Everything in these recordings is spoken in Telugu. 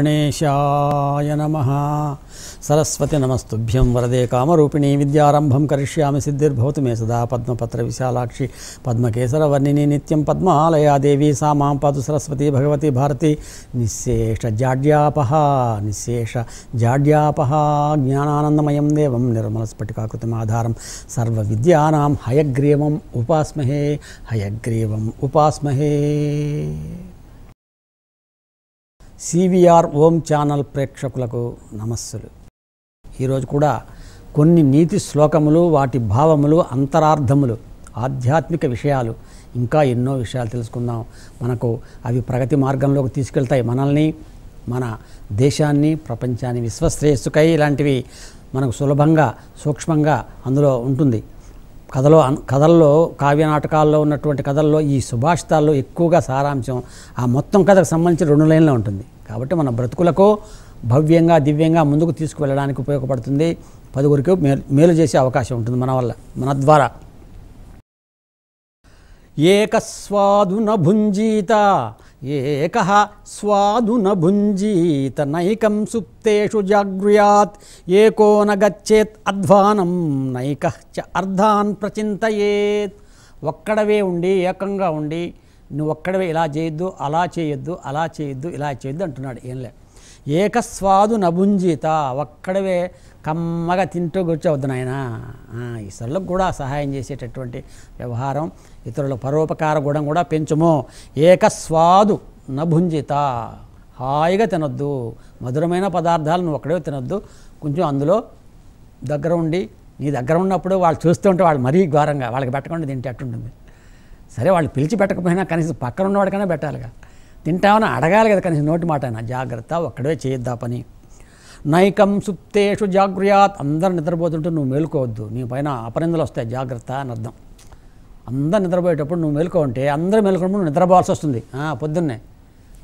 गणेशाय नमः सरस्वती नमस्तुभ्यं वरदे कामरूपिणी विद्यारंभं करिष्यामि सिद्धिर्भवतु मे सदा पद्मपत्रविशालाक्षि पद्मकेसरवर्णिनि नित्यं पद्मालया देवी सा मां पातु सरस्वती भगवती भारती निःशेषजाड्यापः जाड्यापहा ज्ञानानंदमयं देवं निर्मलस्फटिकाकृतिमाधारं सर्वविद्यानां हयग्रीवम् उपास्महे हयग्रीवम् उपास्महे సివిఆర్ ఓం ఛానల్ ప్రేక్షకులకు నమస్సులు ఈరోజు కూడా కొన్ని నీతి శ్లోకములు వాటి భావములు అంతరార్థములు ఆధ్యాత్మిక విషయాలు ఇంకా ఎన్నో విషయాలు తెలుసుకుందాం మనకు అవి ప్రగతి మార్గంలోకి తీసుకెళ్తాయి మనల్ని మన దేశాన్ని ప్రపంచాన్ని విశ్వశ్రేయస్సుకై ఇలాంటివి మనకు సులభంగా సూక్ష్మంగా అందులో ఉంటుంది కథలో కథల్లో కావ్య నాటకాల్లో ఉన్నటువంటి కథల్లో ఈ సుభాషితాల్లో ఎక్కువగా సారాంశం ఆ మొత్తం కథకు సంబంధించి రెండు లైన్లో ఉంటుంది కాబట్టి మన బ్రతుకులకు భవ్యంగా దివ్యంగా ముందుకు తీసుకువెళ్ళడానికి ఉపయోగపడుతుంది పదుగురికి మేలు చేసే అవకాశం ఉంటుంది మన వల్ల మన ద్వారా ఏకస్వాదున భుంజీత ఏక స్వాదున భుంజీత నైకం సుప్తేషు జాగృయాత్ ఏకోన గచ్చేత్ అధ్వానం నైక చ అర్ధాన్ ప్రచింతయేత్ ఒక్కడవే ఉండి ఏకంగా ఉండి నువ్వు ఒక్కడవే ఇలా చేయొద్దు అలా చేయొద్దు అలా చేయొద్దు ఇలా చేయొద్దు అంటున్నాడు ఏంలే ఏకస్వాదు నభుంజిత ఒక్కడవే కమ్మగా తింటూ కూర్చోవద్దు నాయన ఇతరులకు కూడా సహాయం చేసేటటువంటి వ్యవహారం ఇతరుల పరోపకార గుణం కూడా పెంచుము ఏకస్వాదు నభుంజిత హాయిగా తినొద్దు మధురమైన పదార్థాలు నువ్వు ఒక్కడే తినొద్దు కొంచెం అందులో దగ్గర ఉండి నీ దగ్గర ఉన్నప్పుడు వాళ్ళు చూస్తుంటే వాళ్ళు మరీ ఘోరంగా వాళ్ళకి పెట్టకుండా తింటే అట్టుంటుంది సరే వాళ్ళు పిలిచి పెట్టకపోయినా కనీసం పక్కన ఉన్నవాడికైనా పెట్టాలిగా తింటామని అడగాలి కదా కనీసం నోటి మాట అయినా జాగ్రత్త ఒక్కడే చేయొద్దా పని నైకం సుప్తేషు జాగ్రత్త అందరు నిద్రపోతుంటే నువ్వు మేలుకోవద్దు నీ పైన అపనిందలు వస్తాయి జాగ్రత్త అని అర్థం అందరు నిద్రపోయేటప్పుడు నువ్వు మేలుకో ఉంటే అందరూ మేలుకున్నప్పుడు నిద్రపోవాల్సి వస్తుంది పొద్దున్నే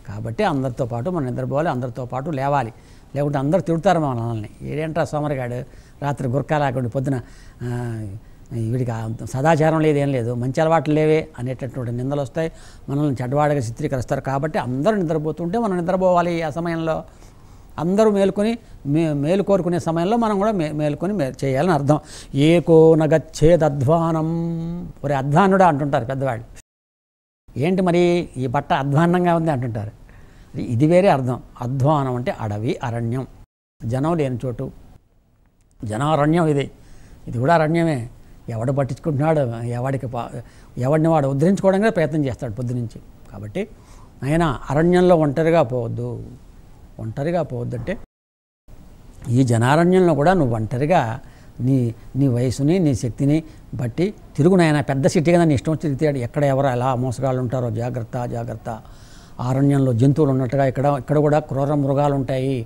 కాబట్టి అందరితో పాటు మనం నిద్రపోవాలి అందరితో పాటు లేవాలి లేకుంటే అందరూ తిడతారు మనల్ని ఏడేంట్రా సోమరిగాడు రాత్రి గుర్కా లేకుండా పొద్దున వీడికి సదాచారం లేదు ఏం లేదు మంచి అలవాట్లు లేవే అనేటటువంటి నిందలు వస్తాయి మనల్ని చెడ్డవాడగా చిత్రీకరిస్తారు కాబట్టి అందరూ నిద్రపోతుంటే మనం నిద్రపోవాలి ఆ సమయంలో అందరూ మేలుకొని మే మేలు కోరుకునే సమయంలో మనం కూడా మే మేలుకొని మే చేయాలని అర్థం ఏ కోనగచ్చేదధ్వానం ఒరే అధ్వానుడా అంటుంటారు పెద్దవాళ్ళు ఏంటి మరి ఈ బట్ట అధ్వాన్నంగా ఉంది అంటుంటారు ఇది వేరే అర్థం అధ్వానం అంటే అడవి అరణ్యం జనం లేని చోటు జనారణ్యం ఇది ఇది కూడా అరణ్యమే ఎవడు పట్టించుకుంటున్నాడు ఎవడికి ఎవడిని వాడు ఉద్ధరించుకోవడానికి ప్రయత్నం చేస్తాడు పొద్దునుంచి కాబట్టి ఆయన అరణ్యంలో ఒంటరిగా పోవద్దు ఒంటరిగా పోవద్దంటే ఈ జనారణ్యంలో కూడా నువ్వు ఒంటరిగా నీ నీ వయసుని నీ శక్తిని బట్టి తిరుగు నాయన పెద్ద సిటీ కదా నీ ఇష్టం తిరిగితే ఎక్కడ ఎవరు ఎలా మోసగాళ్ళు ఉంటారో జాగ్రత్త జాగ్రత్త అరణ్యంలో జంతువులు ఉన్నట్టుగా ఇక్కడ ఇక్కడ కూడా క్రూర మృగాలు ఉంటాయి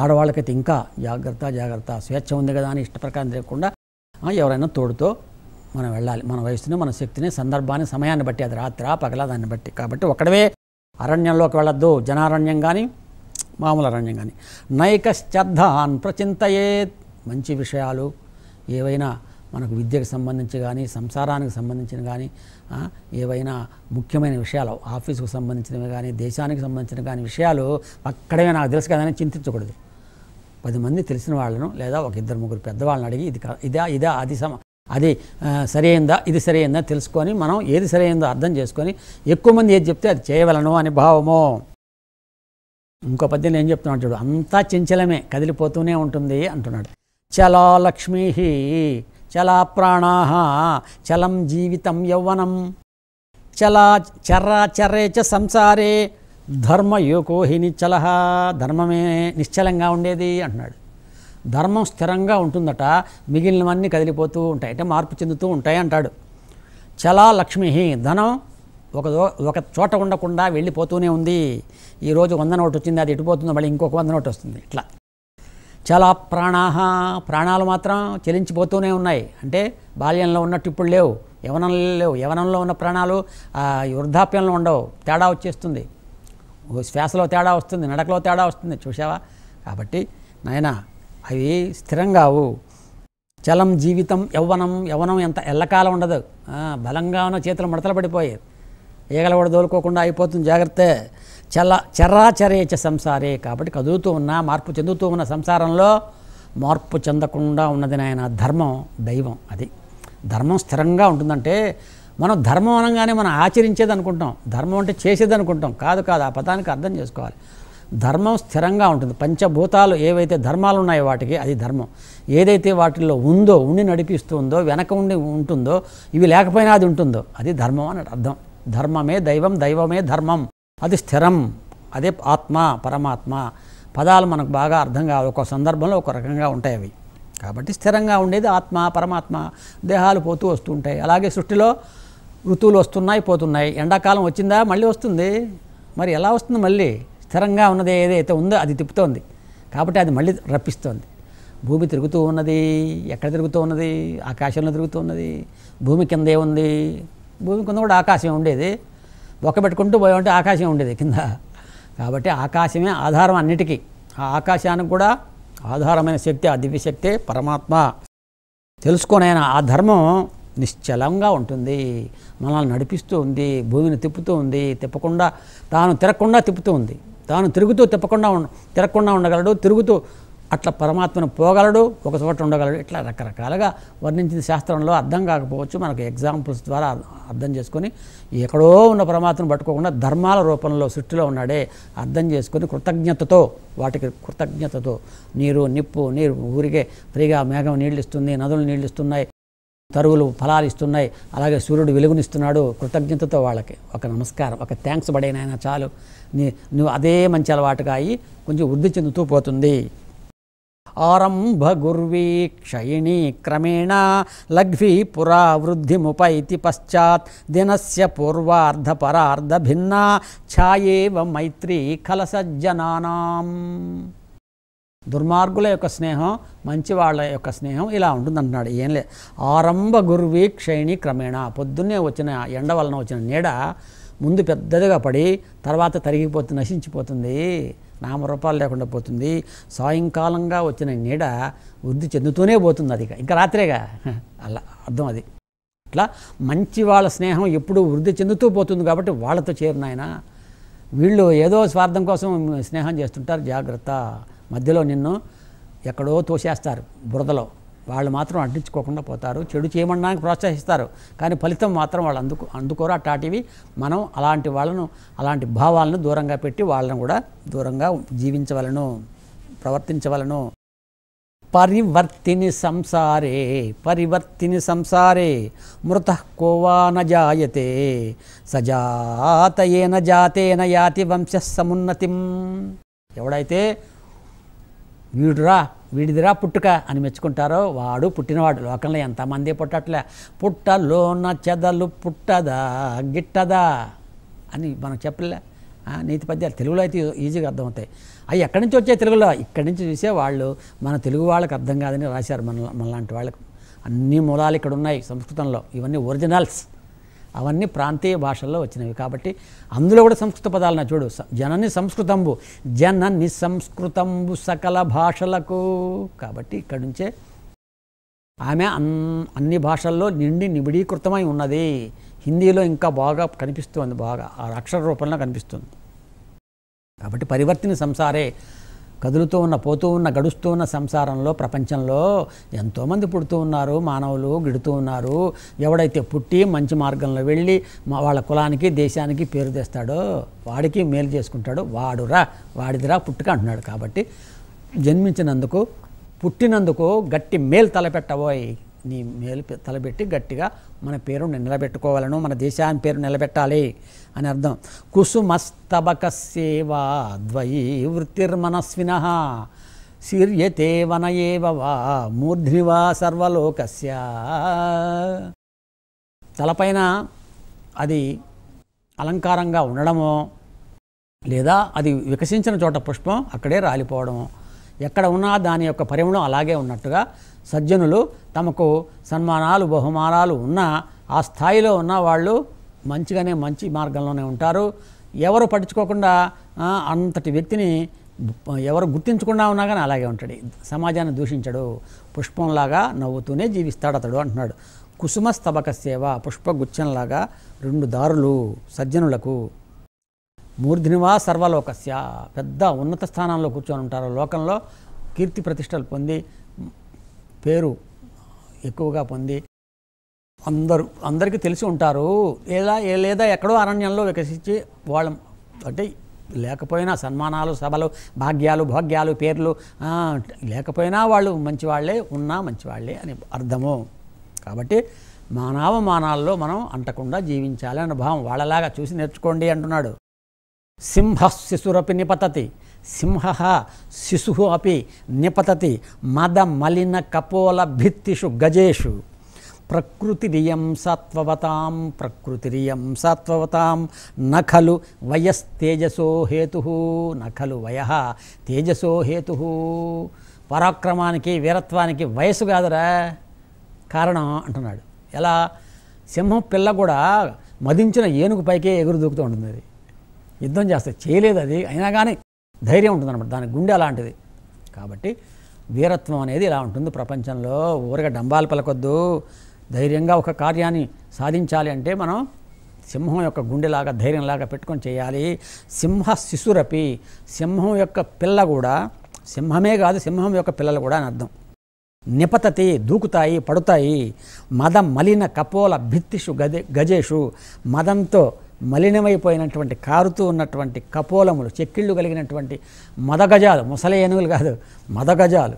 ఆడవాళ్ళకైతే ఇంకా జాగ్రత్త జాగ్రత్త స్వేచ్ఛ ఉంది కదా అని ఇష్టప్రకారం తిరగకుండా ఎవరైనా తోడుతో మనం వెళ్ళాలి మన వయసుని మన శక్తిని సందర్భాన్ని సమయాన్ని బట్టి అది రాత్రా పగల దాన్ని బట్టి కాబట్టి ఒకడవే అరణ్యంలోకి వెళ్ళొద్దు జనారణ్యం కానీ మామూలు అరణ్యం కానీ శ్రద్ధ అన్ప్రచింతయే మంచి విషయాలు ఏవైనా మనకు విద్యకు సంబంధించి కానీ సంసారానికి సంబంధించిన కానీ ఏవైనా ముఖ్యమైన విషయాలు ఆఫీసుకు సంబంధించినవి కానీ దేశానికి సంబంధించిన కానీ విషయాలు అక్కడే నాకు తెలుసు కదా చింతించకూడదు పది మంది తెలిసిన వాళ్ళను లేదా ఒక ఇద్దరు ముగ్గురు పెద్దవాళ్ళని అడిగి ఇది ఇదా ఇదా అది సమ అది సరైందా ఇది సరైందా తెలుసుకొని మనం ఏది సరైందో అర్థం చేసుకొని ఎక్కువ మంది ఏది చెప్తే అది చేయవలను అని భావము ఇంకో పద్యం ఏం చెప్తున్నాడు చూడు అంతా చంచలమే కదిలిపోతూనే ఉంటుంది అంటున్నాడు చలా లక్ష్మీ చలా ప్రాణా చలం జీవితం యౌవనం చలా చర్రా చర్రే చ సంసారే ధర్మయోగో హి నిశ్చల ధర్మమే నిశ్చలంగా ఉండేది అంటున్నాడు ధర్మం స్థిరంగా ఉంటుందట మిగిలినవన్నీ కదిలిపోతూ ఉంటాయి అంటే మార్పు చెందుతూ ఉంటాయి అంటాడు చలా లక్ష్మి ధనం ఒక ఒక చోట ఉండకుండా వెళ్ళిపోతూనే ఉంది ఈరోజు వంద నోటు వచ్చింది అది ఎటుపోతుందో మళ్ళీ ఇంకొక వంద నోటు వస్తుంది ఇట్లా చాలా ప్రాణాహ ప్రాణాలు మాత్రం చెలించిపోతూనే ఉన్నాయి అంటే బాల్యంలో ఉన్నట్టు ఇప్పుడు లేవు యవనంలో లేవు యవనంలో ఉన్న ప్రాణాలు వృద్ధాప్యంలో ఉండవు తేడా వచ్చేస్తుంది శ్వాసలో తేడా వస్తుంది నడకలో తేడా వస్తుంది చూసావా కాబట్టి నాయన అవి స్థిరంగావు చలం జీవితం యవ్వనం యవ్వనం ఎంత ఎల్లకాలం ఉండదు బలంగా ఉన్న చేతులు మడతలు పడిపోయి కూడా దోలుకోకుండా అయిపోతుంది జాగ్రత్త చల్ల చర్రాచరేచ సంసారే కాబట్టి కదులుతూ ఉన్న మార్పు చెందుతూ ఉన్న సంసారంలో మార్పు చెందకుండా ఉన్నది నాయన ధర్మం దైవం అది ధర్మం స్థిరంగా ఉంటుందంటే మనం ధర్మం అనగానే మనం ఆచరించేది అనుకుంటాం ధర్మం అంటే చేసేది అనుకుంటాం కాదు కాదు ఆ పదానికి అర్థం చేసుకోవాలి ధర్మం స్థిరంగా ఉంటుంది పంచభూతాలు ఏవైతే ధర్మాలు ఉన్నాయో వాటికి అది ధర్మం ఏదైతే వాటిల్లో ఉందో ఉండి నడిపిస్తుందో వెనక ఉండి ఉంటుందో ఇవి లేకపోయినా అది ఉంటుందో అది ధర్మం అని అర్థం ధర్మమే దైవం దైవమే ధర్మం అది స్థిరం అదే ఆత్మ పరమాత్మ పదాలు మనకు బాగా అర్థం కావు ఒక సందర్భంలో ఒక రకంగా ఉంటాయి అవి కాబట్టి స్థిరంగా ఉండేది ఆత్మ పరమాత్మ దేహాలు పోతూ వస్తూ ఉంటాయి అలాగే సృష్టిలో ఋతువులు వస్తున్నాయి పోతున్నాయి ఎండాకాలం వచ్చిందా మళ్ళీ వస్తుంది మరి ఎలా వస్తుంది మళ్ళీ స్థిరంగా ఉన్నది ఏదైతే ఉందో అది తిప్పుతోంది కాబట్టి అది మళ్ళీ రప్పిస్తోంది భూమి తిరుగుతూ ఉన్నది ఎక్కడ తిరుగుతూ ఉన్నది ఆకాశంలో తిరుగుతూ ఉన్నది భూమి కిందే ఉంది భూమి కింద కూడా ఆకాశం ఉండేది బొక్క పెట్టుకుంటూ పోయామంటే ఆకాశం ఉండేది కింద కాబట్టి ఆకాశమే ఆధారం అన్నిటికీ ఆ ఆకాశానికి కూడా ఆధారమైన శక్తి ఆ దివ్యశక్తే పరమాత్మ తెలుసుకొని ఆ ధర్మం నిశ్చలంగా ఉంటుంది మనల్ని నడిపిస్తూ ఉంది భూమిని తిప్పుతూ ఉంది తిప్పకుండా తాను తిరగకుండా తిప్పుతూ ఉంది తాను తిరుగుతూ తిప్పకుండా తిరగకుండా ఉండగలడు తిరుగుతూ అట్లా పరమాత్మను పోగలడు ఒక చోట ఉండగలడు ఇట్లా రకరకాలుగా వర్ణించిన శాస్త్రంలో అర్థం కాకపోవచ్చు మనకు ఎగ్జాంపుల్స్ ద్వారా అర్థం చేసుకొని ఎక్కడో ఉన్న పరమాత్మను పట్టుకోకుండా ధర్మాల రూపంలో సృష్టిలో ఉన్నాడే అర్థం చేసుకొని కృతజ్ఞతతో వాటికి కృతజ్ఞతతో నీరు నిప్పు నీరు ఊరికే ఫ్రీగా మేఘం నీళ్ళు ఇస్తుంది నదులు నీళ్ళు ఇస్తున్నాయి తరువులు ఫలాలు ఇస్తున్నాయి అలాగే సూర్యుడు వెలుగునిస్తున్నాడు కృతజ్ఞతతో వాళ్ళకి ఒక నమస్కారం ఒక థ్యాంక్స్ పడేనైనా చాలు నీ నువ్వు అదే మంచి అలవాటుగా అయి కొంచెం వృద్ధి చెందుతూ పోతుంది ఆరంభ గుర్వీ క్షయిణి క్రమేణ లఘ్వీ పురా వృద్ధిముపైతి పశ్చాత్ దినస్య పూర్వార్ధ పరార్ధ భిన్నా ఛాయేవ మైత్రీ కలసజ్జనానాం దుర్మార్గుల యొక్క స్నేహం మంచి వాళ్ళ యొక్క స్నేహం ఇలా ఉంటుంది అంటున్నాడు ఏం లే ఆరంభ గురువి క్షయణి క్రమేణ పొద్దున్నే వచ్చిన ఎండ వలన వచ్చిన నీడ ముందు పెద్దదిగా పడి తర్వాత తరిగిపోతుంది నశించిపోతుంది నామరూపాలు లేకుండా పోతుంది సాయంకాలంగా వచ్చిన నీడ వృద్ధి చెందుతూనే పోతుంది అది ఇంకా రాత్రేగా అలా అర్థం అది అట్లా మంచి వాళ్ళ స్నేహం ఎప్పుడు వృద్ధి చెందుతూ పోతుంది కాబట్టి వాళ్ళతో చేరినాయన వీళ్ళు ఏదో స్వార్థం కోసం స్నేహం చేస్తుంటారు జాగ్రత్త మధ్యలో నిన్ను ఎక్కడో తోసేస్తారు బురదలో వాళ్ళు మాత్రం అడ్డించుకోకుండా పోతారు చెడు చేయమనడానికి ప్రోత్సహిస్తారు కానీ ఫలితం మాత్రం వాళ్ళు అందుకు అందుకోరు అట్లాంటివి మనం అలాంటి వాళ్ళను అలాంటి భావాలను దూరంగా పెట్టి వాళ్ళను కూడా దూరంగా జీవించవలను ప్రవర్తించవలను పరివర్తిని సంసారే పరివర్తిని సంసారే మృత కోవా నజాయతే సజాతయేన జాతేన యాతి వంశ సమున్నతిం ఎవడైతే వీడురా వీడిదిరా పుట్టుక అని మెచ్చుకుంటారో వాడు పుట్టినవాడు లోకంలో ఎంతమంది పుట్టట్లే పుట్టలో చెదలు పుట్టదా గిట్టదా అని మనం చెప్పలే నీతి పద్యాలు తెలుగులో అయితే ఈజీగా అర్థమవుతాయి అవి ఎక్కడి నుంచి వచ్చాయి తెలుగులో ఇక్కడి నుంచి చూసే వాళ్ళు మన తెలుగు వాళ్ళకి అర్థం కాదని రాశారు మన మనలాంటి వాళ్ళకు అన్ని మూలాలు ఇక్కడ ఉన్నాయి సంస్కృతంలో ఇవన్నీ ఒరిజినల్స్ అవన్నీ ప్రాంతీయ భాషల్లో వచ్చినవి కాబట్టి అందులో కూడా సంస్కృత పదాలు నా చూడు జనని సంస్కృతంబు జనని సంస్కృతంబు సకల భాషలకు కాబట్టి ఇక్కడి నుంచే ఆమె అన్ అన్ని భాషల్లో నిండి నిబిడీకృతమై ఉన్నది హిందీలో ఇంకా బాగా కనిపిస్తుంది బాగా ఆ అక్షర రూపంలో కనిపిస్తుంది కాబట్టి పరివర్తిని సంసారే కదులుతూ ఉన్న పోతూ ఉన్న గడుస్తూ ఉన్న సంసారంలో ప్రపంచంలో ఎంతోమంది పుడుతూ ఉన్నారు మానవులు గిడుతూ ఉన్నారు ఎవడైతే పుట్టి మంచి మార్గంలో వెళ్ళి వాళ్ళ కులానికి దేశానికి పేరు తెస్తాడో వాడికి మేలు చేసుకుంటాడు వాడురా వాడిదిరా పుట్టుక అంటున్నాడు కాబట్టి జన్మించినందుకు పుట్టినందుకు గట్టి మేలు తలపెట్టబోయి నీ మేలు తలబెట్టి గట్టిగా మన పేరును నిలబెట్టుకోవాలను మన దేశాన్ని పేరు నిలబెట్టాలి అని అర్థం కుసుమస్తబక సేవా ద్వయీ వృత్తిర్మనస్విన శీర్యతే వనయేవ వా మూర్ధ్నివా సర్వలోకస్య తలపైన అది అలంకారంగా ఉండడమో లేదా అది వికసించిన చోట పుష్పం అక్కడే రాలిపోవడమో ఎక్కడ ఉన్నా దాని యొక్క పరిమళం అలాగే ఉన్నట్టుగా సజ్జనులు తమకు సన్మానాలు బహుమానాలు ఉన్నా ఆ స్థాయిలో ఉన్న వాళ్ళు మంచిగానే మంచి మార్గంలోనే ఉంటారు ఎవరు పట్టించుకోకుండా అంతటి వ్యక్తిని ఎవరు గుర్తించకుండా ఉన్నా కానీ అలాగే ఉంటాడు సమాజాన్ని దూషించడు పుష్పంలాగా నవ్వుతూనే జీవిస్తాడు అతడు అంటున్నాడు కుసుమ స్తబక సేవ పుష్పగుచ్చంలాగా రెండు దారులు సజ్జనులకు మూర్ధినివా సర్వలోకస్య పెద్ద ఉన్నత స్థానంలో కూర్చొని ఉంటారు లోకంలో కీర్తి ప్రతిష్టలు పొంది పేరు ఎక్కువగా పొంది అందరూ అందరికీ తెలిసి ఉంటారు లేదా లేదా ఎక్కడో అరణ్యంలో వికసించి వాళ్ళ అంటే లేకపోయినా సన్మానాలు సభలు భాగ్యాలు భాగ్యాలు పేర్లు లేకపోయినా వాళ్ళు మంచివాళ్లే ఉన్నా మంచివాళ్లే అని అర్థము కాబట్టి మానవ మానాల్లో మనం అంటకుండా జీవించాలి అన్న భావం వాళ్ళలాగా చూసి నేర్చుకోండి అంటున్నాడు సింహ శిశురపి నిపతతి సింహ శిశు అపి నిపతతి మద మలిన కపోల భిత్తిషు గజేషు ప్రకృతిరియం సత్వవతాం ప్రకృతిరియం సత్వవతాం నఖలు వయస్తేజసో హేతు నఖలు వయ తేజసో హేతు పరాక్రమానికి వీరత్వానికి వయసు కాదురా కారణం అంటున్నాడు ఎలా సింహం పిల్ల కూడా మదించిన ఏనుగు పైకే ఎగురు దూకుతూ ఉంటుంది యుద్ధం చేస్తాయి చేయలేదు అది అయినా కానీ ధైర్యం ఉంటుందన్నమాట దాని గుండె అలాంటిది కాబట్టి వీరత్వం అనేది ఇలా ఉంటుంది ప్రపంచంలో ఊరగా డంబాలు పలకొద్దు ధైర్యంగా ఒక కార్యాన్ని సాధించాలి అంటే మనం సింహం యొక్క గుండెలాగా ధైర్యంలాగా పెట్టుకొని చేయాలి సింహ శిశురపి సింహం యొక్క పిల్ల కూడా సింహమే కాదు సింహం యొక్క పిల్లలు కూడా అని అర్థం నిపతతి దూకుతాయి పడుతాయి మదం మలిన కపోల భిత్తిషు గజేషు మదంతో మలినమైపోయినటువంటి కారుతూ ఉన్నటువంటి కపోలములు చెక్కిళ్ళు కలిగినటువంటి మదగజాలు ముసలి ఏనుగులు కాదు మదగజాలు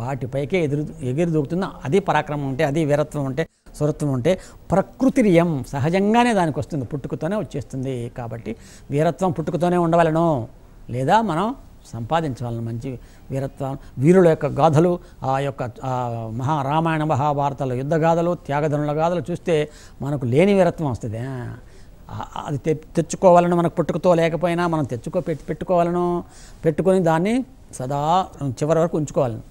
వాటిపైకే ఎదురు ఎగిరి దూకుతున్న అది పరాక్రమం ఉంటే అది వీరత్వం ఉంటే స్వరత్వం ఉంటే ప్రకృతిరియం సహజంగానే దానికి వస్తుంది పుట్టుకతోనే వచ్చేస్తుంది కాబట్టి వీరత్వం పుట్టుకతోనే ఉండవలను లేదా మనం సంపాదించగలను మంచి వీరత్వం వీరుల యొక్క గాథలు ఆ యొక్క మహారామాయణ మహాభారతాల యుద్ధ గాథలు త్యాగధనుల గాథలు చూస్తే మనకు లేని వీరత్వం వస్తుంది అది తె తెచ్చుకోవాలను మనకు పుట్టుకతో లేకపోయినా మనం తెచ్చుకో పెట్టి పెట్టుకోవాలను పెట్టుకొని దాన్ని సదా చివరి వరకు ఉంచుకోవాలను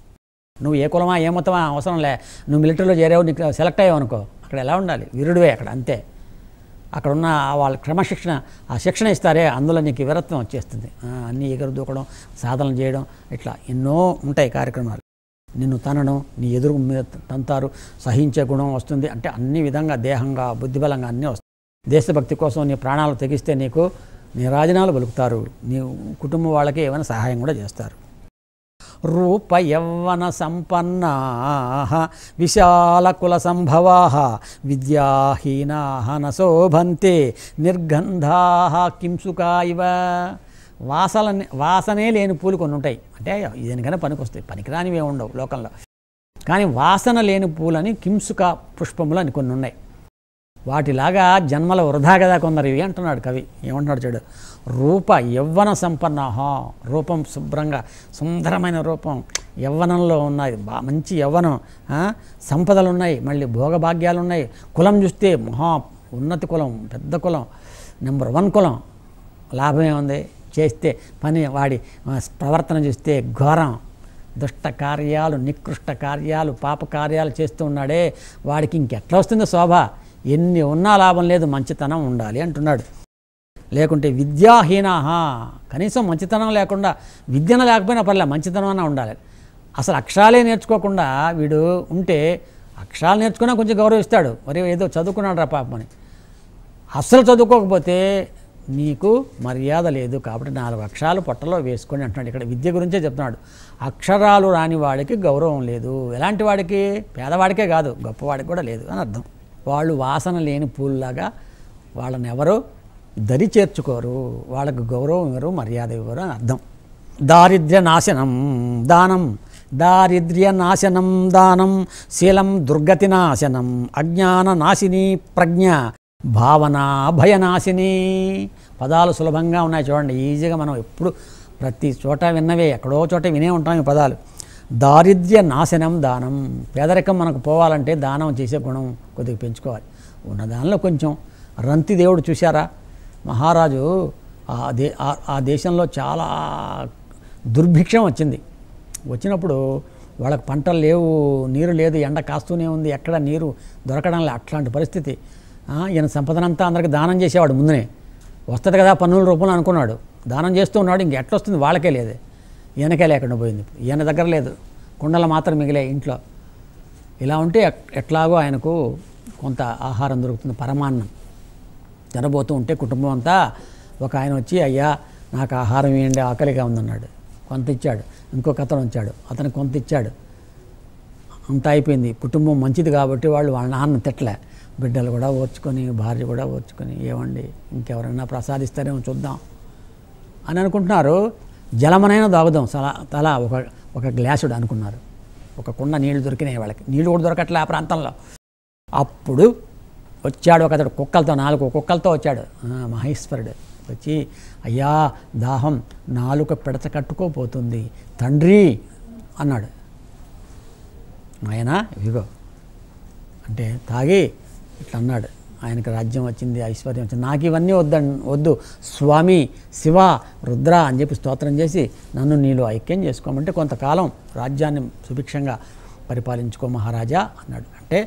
నువ్వు ఏ కులమా ఏ మొత్తమా అవసరం లే నువ్వు మిలిటరీలో చేరావు నీకు సెలెక్ట్ అయ్యావు అనుకో అక్కడ ఎలా ఉండాలి వీరుడివే అక్కడ అంతే అక్కడ ఉన్న వాళ్ళ క్రమశిక్షణ ఆ శిక్షణ ఇస్తారే అందులో నీకు వివరత్వం వచ్చేస్తుంది అన్నీ ఎగురు దూకడం సాధనలు చేయడం ఇట్లా ఎన్నో ఉంటాయి కార్యక్రమాలు నిన్ను తనడం నీ ఎదురు మీద తంతారు సహించే గుణం వస్తుంది అంటే అన్ని విధంగా దేహంగా బుద్ధిబలంగా అన్నీ వస్తాయి దేశభక్తి కోసం నీ ప్రాణాలు తెగిస్తే నీకు నీ రాజనాలు బలుకుతారు నీ కుటుంబం వాళ్ళకి ఏమైనా సహాయం కూడా చేస్తారు రూప యవ్వన సంపన్నా విశాల కుల సంభవా విద్యాహీనా నశోభంతే నిర్గంధా కింసుకా ఇవ వాసల వాసనే లేని పూలు కొన్ని ఉంటాయి అంటే దేనికైనా పనికొస్తాయి పనికిరానివే ఉండవు లోకంలో కానీ వాసన లేని పూలని కింసుక పుష్పములు అని కొన్ని ఉన్నాయి వాటిలాగా జన్మల వృధా కదా కొందరు అంటున్నాడు కవి ఏమంటున్నాడు చూడు రూప యవ్వన హా రూపం శుభ్రంగా సుందరమైన రూపం యవ్వనంలో ఉన్నాయి బా మంచి యవ్వనం సంపదలు ఉన్నాయి మళ్ళీ భోగభాగ్యాలు ఉన్నాయి కులం చూస్తే మహా ఉన్నత కులం పెద్ద కులం నెంబర్ వన్ కులం లాభమే ఉంది చేస్తే పని వాడి ప్రవర్తన చూస్తే ఘోరం దుష్ట కార్యాలు నికృష్ట కార్యాలు పాప కార్యాలు చేస్తూ ఉన్నాడే వాడికి ఇంకెట్లా వస్తుందో శోభ ఎన్ని ఉన్నా లాభం లేదు మంచితనం ఉండాలి అంటున్నాడు లేకుంటే విద్యాహీన కనీసం మంచితనం లేకుండా విద్యను లేకపోయినా పర్లేదు మంచితనం అన్న ఉండాలి అసలు అక్షరాలే నేర్చుకోకుండా వీడు ఉంటే అక్షరాలు నేర్చుకున్నా కొంచెం గౌరవిస్తాడు మరి ఏదో చదువుకున్నాడు రా పాపని అస్సలు చదువుకోకపోతే నీకు మర్యాద లేదు కాబట్టి నాలుగు అక్షరాలు పొట్టలో వేసుకొని అంటున్నాడు ఇక్కడ విద్య గురించే చెప్తున్నాడు అక్షరాలు రాని వాడికి గౌరవం లేదు ఎలాంటి వాడికి పేదవాడికే కాదు గొప్పవాడికి కూడా లేదు అని అర్థం వాళ్ళు వాసన లేని పూలులాగా వాళ్ళని ఎవరో దరి చేర్చుకోరు వాళ్ళకు గౌరవం ఇవ్వరు మర్యాద ఇవ్వరు అని అర్థం దారిద్ర్య నాశనం దానం దారిద్ర్య నాశనం దానం శీలం దుర్గతి నాశనం అజ్ఞాన నాశిని ప్రజ్ఞ భావన భయనాశిని పదాలు సులభంగా ఉన్నాయి చూడండి ఈజీగా మనం ఎప్పుడు ప్రతి చోట విన్నవే ఎక్కడో చోట వినే ఉంటాం ఈ పదాలు దారిద్ర్య నాశనం దానం పేదరికం మనకు పోవాలంటే దానం చేసే గుణం కొద్దిగా పెంచుకోవాలి ఉన్న దానిలో కొంచెం రంతి దేవుడు చూశారా మహారాజు ఆ దే ఆ దేశంలో చాలా దుర్భిక్షం వచ్చింది వచ్చినప్పుడు వాళ్ళకి పంటలు లేవు నీరు లేదు ఎండ కాస్తూనే ఉంది ఎక్కడ నీరు దొరకడం లేదు అట్లాంటి పరిస్థితి ఈయన సంపదనంతా అందరికి దానం చేసేవాడు ముందునే వస్తుంది కదా పన్నుల రూపంలో అనుకున్నాడు దానం చేస్తూ ఉన్నాడు ఇంకెట్లొస్తుంది వాళ్ళకే లేదే ఈయనకే లేకుండా పోయింది ఈయన దగ్గర లేదు కుండలు మాత్రం మిగిలే ఇంట్లో ఇలా ఉంటే ఎట్లాగో ఆయనకు కొంత ఆహారం దొరుకుతుంది పరమాన్నం జరబోతూ ఉంటే కుటుంబం అంతా ఒక ఆయన వచ్చి అయ్యా నాకు ఆహారం ఏంటి ఆకలిగా ఉందన్నాడు కొంత ఇచ్చాడు ఇంకొక అతను వచ్చాడు అతను కొంత ఇచ్చాడు అంత అయిపోయింది కుటుంబం మంచిది కాబట్టి వాళ్ళు వాళ్ళ నాన్న తిట్టలే బిడ్డలు కూడా ఓర్చుకొని భార్య కూడా ఓర్చుకొని ఏమండి ఇంకెవరైనా ప్రసాదిస్తారేమో చూద్దాం అని అనుకుంటున్నారు జలమనైనా తాగుదాం తల తలా ఒక ఒక గ్లాసుడు అనుకున్నారు ఒక కుండ నీళ్లు దొరికినాయి వాళ్ళకి నీళ్లు కూడా దొరకట్లే ఆ ప్రాంతంలో అప్పుడు వచ్చాడు ఒక అతడు కుక్కలతో నాలుగు కుక్కలతో వచ్చాడు మహేశ్వరుడు వచ్చి అయ్యా దాహం నాలుక పిడత కట్టుకోపోతుంది తండ్రి అన్నాడు ఆయన విగో అంటే తాగి ఇట్లా అన్నాడు ఆయనకు రాజ్యం వచ్చింది ఐశ్వర్యం వచ్చింది నాకు ఇవన్నీ వద్ద వద్దు స్వామి శివ రుద్ర అని చెప్పి స్తోత్రం చేసి నన్ను నీలో ఐక్యం చేసుకోమంటే కొంతకాలం రాజ్యాన్ని సుభిక్షంగా పరిపాలించుకో మహారాజా అన్నాడు అంటే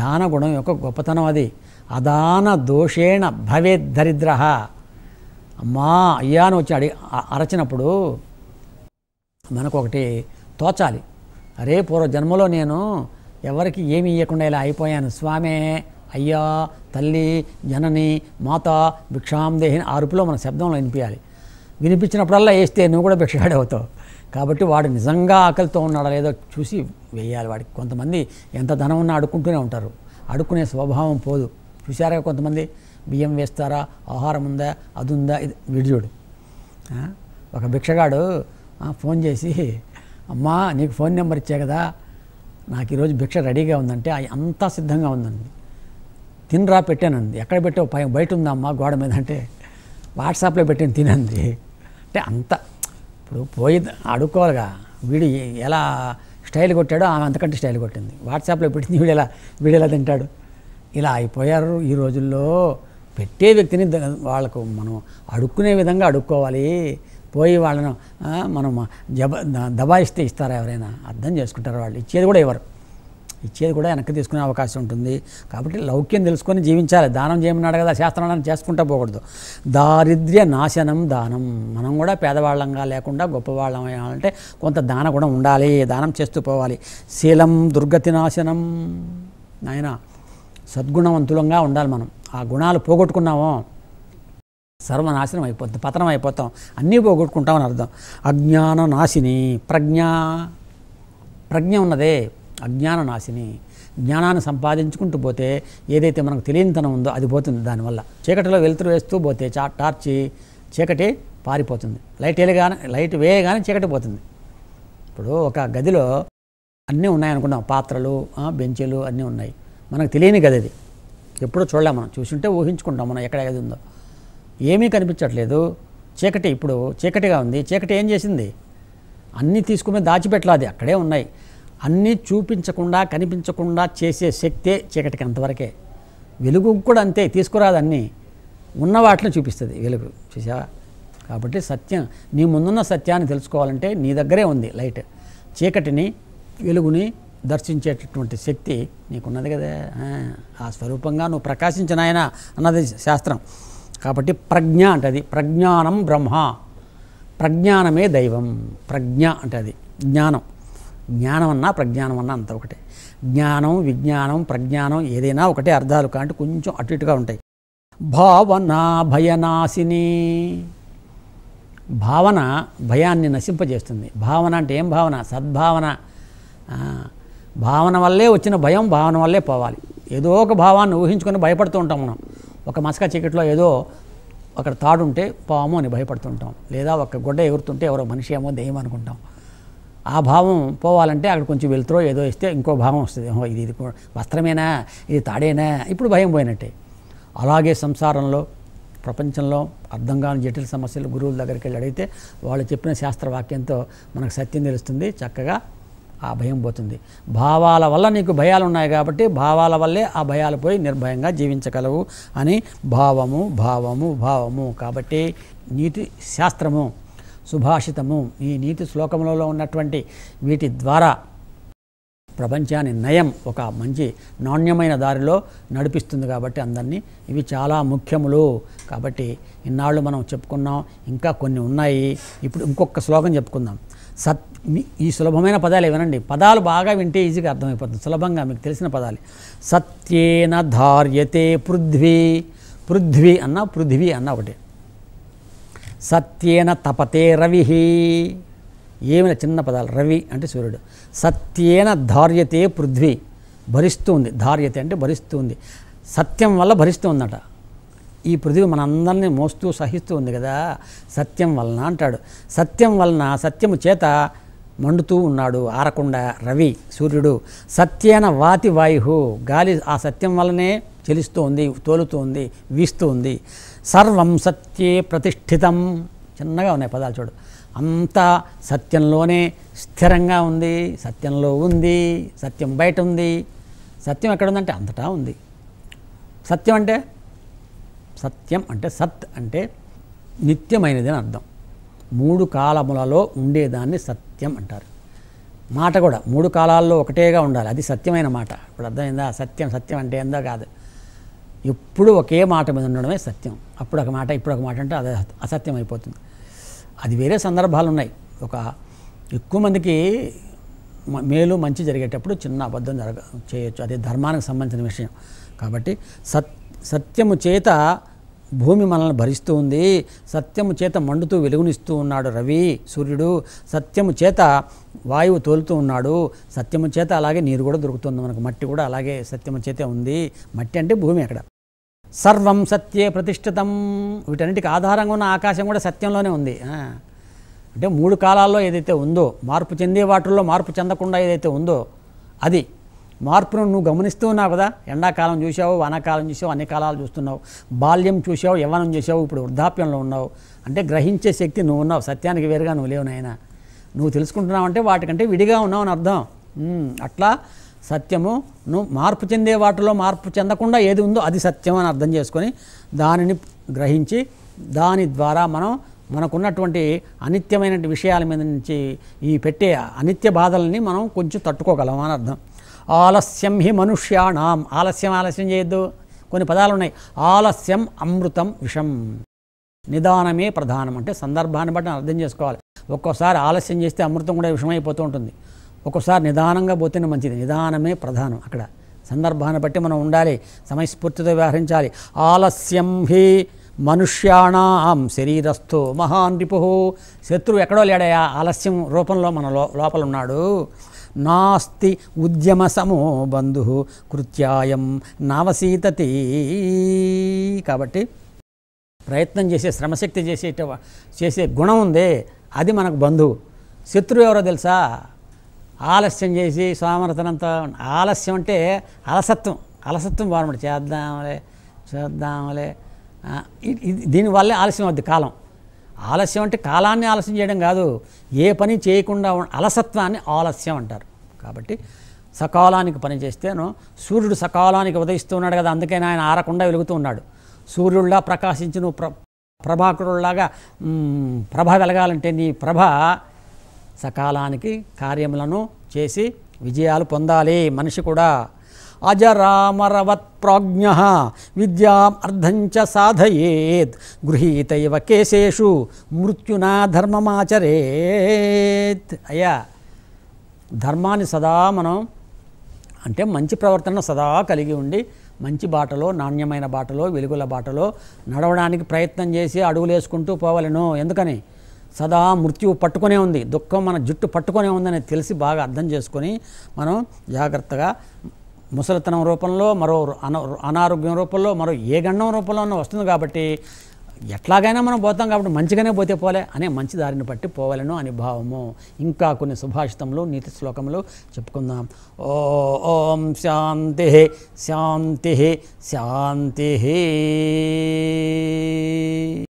దాన గుణం యొక్క గొప్పతనం అది అదాన దోషేణ భవే దరిద్ర అమ్మా అయ్యా అని వచ్చి అడి అరచినప్పుడు మనకొకటి తోచాలి అరే పూర్వ జన్మలో నేను ఎవరికి ఏమి ఇవ్వకుండా ఇలా అయిపోయాను స్వామే అయ్యా తల్లి జనని మాత భిక్షాం దేహిని ఆ రూపులో మన శబ్దంలో వినిపించాలి వినిపించినప్పుడల్లా వేస్తే నువ్వు కూడా భిక్షగాడే అవుతావు కాబట్టి వాడు నిజంగా ఆకలితో ఉన్నాడా లేదో చూసి వేయాలి వాడికి కొంతమంది ఎంత ధనం ఉన్నా అడుక్కుంటూనే ఉంటారు అడుక్కునే స్వభావం పోదు చూసారా కొంతమంది బియ్యం వేస్తారా ఆహారం ఉందా అది ఉందా ఇది విడిజోడు ఒక భిక్షగాడు ఫోన్ చేసి అమ్మా నీకు ఫోన్ నెంబర్ ఇచ్చా కదా నాకు ఈరోజు భిక్ష రెడీగా ఉందంటే అంతా సిద్ధంగా ఉందండి తినరా పెట్టానంది ఎక్కడ పెట్టావు పై బయట ఉందమ్మా గోడ మీద అంటే వాట్సాప్లో పెట్టాను తినంది అంటే అంత ఇప్పుడు పోయి అడుక్కోవాలిగా వీడు ఎలా స్టైల్ కొట్టాడో ఆమె అంతకంటే స్టైల్ కొట్టింది వాట్సాప్లో పెట్టింది వీడు ఎలా వీడు ఎలా తింటాడు ఇలా అయిపోయారు ఈ రోజుల్లో పెట్టే వ్యక్తిని వాళ్ళకు మనం అడుక్కునే విధంగా అడుక్కోవాలి పోయి వాళ్ళను మనం జబ దబాయిస్తే ఇస్తారా ఎవరైనా అర్థం చేసుకుంటారు వాళ్ళు ఇచ్చేది కూడా ఎవరు ఇచ్చేది కూడా వెనక్కి తీసుకునే అవకాశం ఉంటుంది కాబట్టి లౌక్యం తెలుసుకొని జీవించాలి దానం చేయమన్నాడు కదా శాస్త్రం చేసుకుంటా పోకూడదు దారిద్ర్య నాశనం దానం మనం కూడా పేదవాళ్ళంగా లేకుండా గొప్పవాళ్ళం అంటే కొంత దాన గుణం ఉండాలి దానం చేస్తూ పోవాలి శీలం దుర్గతి నాశనం ఆయన సద్గుణవంతులంగా ఉండాలి మనం ఆ గుణాలు పోగొట్టుకున్నామో సర్వనాశనం అయిపోతుంది పతనం అయిపోతాం అన్నీ పోగొట్టుకుంటామని అర్థం అజ్ఞాన నాశిని ప్రజ్ఞ ప్రజ్ఞ ఉన్నదే అజ్ఞాన నాశిని జ్ఞానాన్ని సంపాదించుకుంటూ పోతే ఏదైతే మనకు తెలియనితనం ఉందో అది పోతుంది దానివల్ల చీకటిలో వెలుతురు వేస్తూ పోతే చా టార్చి చీకటి పారిపోతుంది లైట్ వేయగానే లైట్ వేయగానే చీకటి పోతుంది ఇప్పుడు ఒక గదిలో అన్నీ ఉన్నాయనుకున్నాం పాత్రలు బెంచీలు అన్నీ ఉన్నాయి మనకు తెలియని గది అది ఎప్పుడో చూడలేము మనం చూసుంటే ఊహించుకుంటాం మనం ఎక్కడ గది ఉందో ఏమీ కనిపించట్లేదు చీకటి ఇప్పుడు చీకటిగా ఉంది చీకటి ఏం చేసింది అన్నీ తీసుకుని దాచిపెట్టలాది అక్కడే ఉన్నాయి అన్నీ చూపించకుండా కనిపించకుండా చేసే శక్తే చీకటికి అంతవరకే వెలుగు కూడా అంతే తీసుకురాదు అన్నీ ఉన్న వాటిని చూపిస్తుంది వెలుగు చూసావా కాబట్టి సత్యం నీ ముందున్న సత్యాన్ని తెలుసుకోవాలంటే నీ దగ్గరే ఉంది లైట్ చీకటిని వెలుగుని దర్శించేటటువంటి శక్తి నీకున్నది కదా ఆ స్వరూపంగా నువ్వు ప్రకాశించిన ఆయన అన్నది శాస్త్రం కాబట్టి ప్రజ్ఞ అంటే అది ప్రజ్ఞానం బ్రహ్మ ప్రజ్ఞానమే దైవం ప్రజ్ఞ అంటే అది జ్ఞానం జ్ఞానం అన్నా ప్రజ్ఞానం అన్నా అంత ఒకటే జ్ఞానం విజ్ఞానం ప్రజ్ఞానం ఏదైనా ఒకటే అర్థాలు కాంటే కొంచెం అటు ఇటుగా ఉంటాయి భావన భయనాశిని భావన భయాన్ని నశింపజేస్తుంది భావన అంటే ఏం భావన సద్భావన భావన వల్లే వచ్చిన భయం భావన వల్లే పోవాలి ఏదో ఒక భావాన్ని ఊహించుకొని భయపడుతూ ఉంటాం మనం ఒక మసక చీకట్లో ఏదో అక్కడ తాడుంటే పాము అని భయపడుతుంటాం లేదా ఒక గుడ్డ ఎగురుతుంటే ఎవరో మనిషి ఏమో దెయ్యం అనుకుంటాం ఆ భావం పోవాలంటే అక్కడ కొంచెం వెళ్తురో ఏదో ఇస్తే ఇంకో భావం వస్తుంది ఓహో ఇది ఇది వస్త్రమేనా ఇది తాడేనా ఇప్పుడు భయం పోయినట్టే అలాగే సంసారంలో ప్రపంచంలో అర్థం కాని జటిల సమస్యలు గురువుల దగ్గరికి వెళ్ళి అడిగితే వాళ్ళు చెప్పిన శాస్త్రవాక్యంతో మనకు సత్యం తెలుస్తుంది చక్కగా ఆ భయం పోతుంది భావాల వల్ల నీకు భయాలు ఉన్నాయి కాబట్టి భావాల వల్లే ఆ భయాలు పోయి నిర్భయంగా జీవించగలవు అని భావము భావము భావము కాబట్టి నీతి శాస్త్రము సుభాషితము ఈ నీతి శ్లోకములలో ఉన్నటువంటి వీటి ద్వారా ప్రపంచాన్ని నయం ఒక మంచి నాణ్యమైన దారిలో నడిపిస్తుంది కాబట్టి అందరినీ ఇవి చాలా ముఖ్యములు కాబట్టి ఇన్నాళ్ళు మనం చెప్పుకున్నాం ఇంకా కొన్ని ఉన్నాయి ఇప్పుడు ఇంకొక శ్లోకం చెప్పుకుందాం సత్ ఈ సులభమైన పదాలు వినండి పదాలు బాగా వింటే ఈజీగా అర్థమైపోతుంది సులభంగా మీకు తెలిసిన పదాలు సత్యేన ధార్యతే పృథ్వీ పృథ్వీ అన్న పృథ్వీ అన్న ఒకటి సత్యేన తపతే రవి ఏమైనా చిన్న పదాలు రవి అంటే సూర్యుడు సత్యేన ధార్యతే పృథ్వీ భరిస్తుంది ధార్యతే అంటే భరిస్తుంది సత్యం వల్ల భరిస్తుందట ఈ పృథ్వీ మనందరినీ మోస్తూ సహిస్తూ ఉంది కదా సత్యం వలన అంటాడు సత్యం వలన సత్యము చేత మండుతూ ఉన్నాడు ఆరకుండా రవి సూర్యుడు సత్యేన వాతి వాయు గాలి ఆ సత్యం వల్లనే తెలుస్తోంది తోలుతోంది వీస్తుంది సర్వం సత్యే ప్రతిష్ఠితం చిన్నగా ఉన్నాయి పదాలు చూడు అంతా సత్యంలోనే స్థిరంగా ఉంది సత్యంలో ఉంది సత్యం బయట ఉంది సత్యం ఎక్కడ ఉందంటే అంతటా ఉంది సత్యం అంటే సత్యం అంటే సత్ అంటే నిత్యమైనది అని అర్థం మూడు కాలములలో ఉండేదాన్ని సత్యం అంటారు మాట కూడా మూడు కాలాల్లో ఒకటేగా ఉండాలి అది సత్యమైన మాట ఇప్పుడు అర్థమైందా సత్యం సత్యం అంటే ఏందో కాదు ఎప్పుడు ఒకే మాట మీద ఉండడమే సత్యం అప్పుడు ఒక మాట ఇప్పుడు ఒక మాట అంటే అది అసత్యం అయిపోతుంది అది వేరే సందర్భాలు ఉన్నాయి ఒక ఎక్కువ మందికి మేలు మంచి జరిగేటప్పుడు చిన్న అబద్ధం జరగ చేయొచ్చు అది ధర్మానికి సంబంధించిన విషయం కాబట్టి సత్ సత్యము చేత భూమి మనల్ని భరిస్తూ ఉంది సత్యము చేత మండుతూ వెలుగునిస్తూ ఉన్నాడు రవి సూర్యుడు సత్యము చేత వాయువు తోలుతూ ఉన్నాడు సత్యము చేత అలాగే నీరు కూడా దొరుకుతుంది మనకు మట్టి కూడా అలాగే సత్యము చేతే ఉంది మట్టి అంటే భూమి అక్కడ సర్వం సత్యే ప్రతిష్ఠితం వీటన్నిటికి ఆధారంగా ఉన్న ఆకాశం కూడా సత్యంలోనే ఉంది అంటే మూడు కాలాల్లో ఏదైతే ఉందో మార్పు చెందే వాటిల్లో మార్పు చెందకుండా ఏదైతే ఉందో అది మార్పును నువ్వు గమనిస్తూ ఉన్నావు కదా ఎండాకాలం చూసావు వానాకాలం చూసావు అన్ని కాలాలు చూస్తున్నావు బాల్యం చూసావు యవ్వనం చూసావు ఇప్పుడు వృద్ధాప్యంలో ఉన్నావు అంటే గ్రహించే శక్తి నువ్వు ఉన్నావు సత్యానికి వేరుగా నువ్వు లేవు నాయన నువ్వు తెలుసుకుంటున్నావు అంటే వాటికంటే విడిగా ఉన్నావు అని అర్థం అట్లా సత్యము నువ్వు మార్పు చెందే వాటిలో మార్పు చెందకుండా ఏది ఉందో అది సత్యం అని అర్థం చేసుకొని దానిని గ్రహించి దాని ద్వారా మనం మనకున్నటువంటి అనిత్యమైన విషయాల మీద నుంచి ఈ పెట్టే అనిత్య బాధల్ని మనం కొంచెం తట్టుకోగలం అని అర్థం ఆలస్యం హి మనుష్యాణం ఆలస్యం ఆలస్యం చేయొద్దు కొన్ని పదాలు ఉన్నాయి ఆలస్యం అమృతం విషం నిదానమే ప్రధానం అంటే సందర్భాన్ని బట్టి అర్థం చేసుకోవాలి ఒక్కోసారి ఆలస్యం చేస్తే అమృతం కూడా విషమైపోతూ ఉంటుంది ఒక్కోసారి నిదానంగా పోతేనే మంచిది నిదానమే ప్రధానం అక్కడ సందర్భాన్ని బట్టి మనం ఉండాలి సమయస్ఫూర్తితో వ్యవహరించాలి ఆలస్యం హి మనుష్యాణం శరీరస్థు మహాన్ రిపు శత్రువు ఎక్కడో లేడయా ఆలస్యం రూపంలో మన లోపల ఉన్నాడు నాస్తి ఉద్యమ సమో బంధు కృత్యాయం నావసీతతి కాబట్టి ప్రయత్నం చేసే శ్రమశక్తి చేసేట చేసే గుణం ఉందే అది మనకు బంధువు శత్రువు ఎవరో తెలుసా ఆలస్యం చేసి సోమరతనంతో ఆలస్యం అంటే అలసత్వం అలసత్వం బాగుంటుంది చేద్దాంలే చేద్దాంలే దీనివల్లే ఆలస్యం అవుద్ది కాలం ఆలస్యం అంటే కాలాన్ని ఆలస్యం చేయడం కాదు ఏ పని చేయకుండా అలసత్వాన్ని ఆలస్యం అంటారు కాబట్టి సకాలానికి పని చేస్తేను సూర్యుడు సకాలానికి ఉదయిస్తూ ఉన్నాడు కదా అందుకని ఆయన ఆరకుండా వెలుగుతూ ఉన్నాడు సూర్యుడిలా ప్రకాశించి నువ్వు ప్ర ప్రభాకరుడిలాగా ప్రభ వెలగాలంటే నీ ప్రభ సకాలానికి కార్యములను చేసి విజయాలు పొందాలి మనిషి కూడా అజరామరవత్ ప్రాజ్ఞ విద్యాం అర్ధంచ సాధయేత్ గృహీతైవ కేశేషు మృత్యునా ధర్మమాచరేత్ అయ్యా ధర్మాన్ని సదా మనం అంటే మంచి ప్రవర్తన సదా కలిగి ఉండి మంచి బాటలో నాణ్యమైన బాటలో వెలుగుల బాటలో నడవడానికి ప్రయత్నం చేసి అడుగులేసుకుంటూ పోవలను ఎందుకని సదా మృత్యువు పట్టుకునే ఉంది దుఃఖం మన జుట్టు పట్టుకునే ఉందని తెలిసి బాగా అర్థం చేసుకొని మనం జాగ్రత్తగా ముసలితనం రూపంలో మరో అనారోగ్యం రూపంలో మరో ఏ గండం రూపంలోనూ వస్తుంది కాబట్టి ఎట్లాగైనా మనం పోతాం కాబట్టి మంచిగానే పోతే పోలే అనే మంచి దారిని పట్టి పోవాలను అని భావము ఇంకా కొన్ని సుభాషితములు నీతి శ్లోకములు చెప్పుకుందాం ఓం శాంతి శాంతి శాంతి